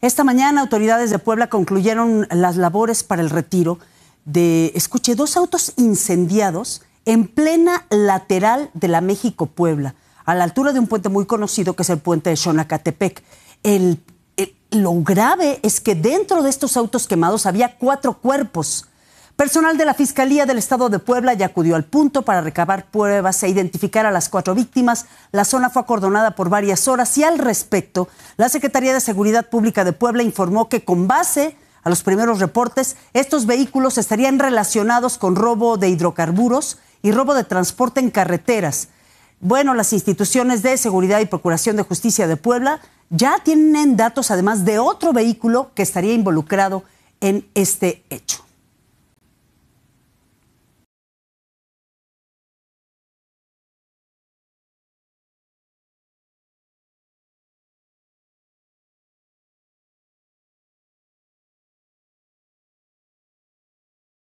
Esta mañana autoridades de Puebla concluyeron las labores para el retiro de, escuche, dos autos incendiados en plena lateral de la México-Puebla, a la altura de un puente muy conocido que es el puente de Xonacatepec. lo grave es que dentro de estos autos quemados había cuatro cuerpos Personal de la Fiscalía del Estado de Puebla ya acudió al punto para recabar pruebas e identificar a las cuatro víctimas. La zona fue acordonada por varias horas y al respecto, la Secretaría de Seguridad Pública de Puebla informó que con base a los primeros reportes, estos vehículos estarían relacionados con robo de hidrocarburos y robo de transporte en carreteras. Bueno, las instituciones de seguridad y Procuración de Justicia de Puebla ya tienen datos además de otro vehículo que estaría involucrado en este hecho.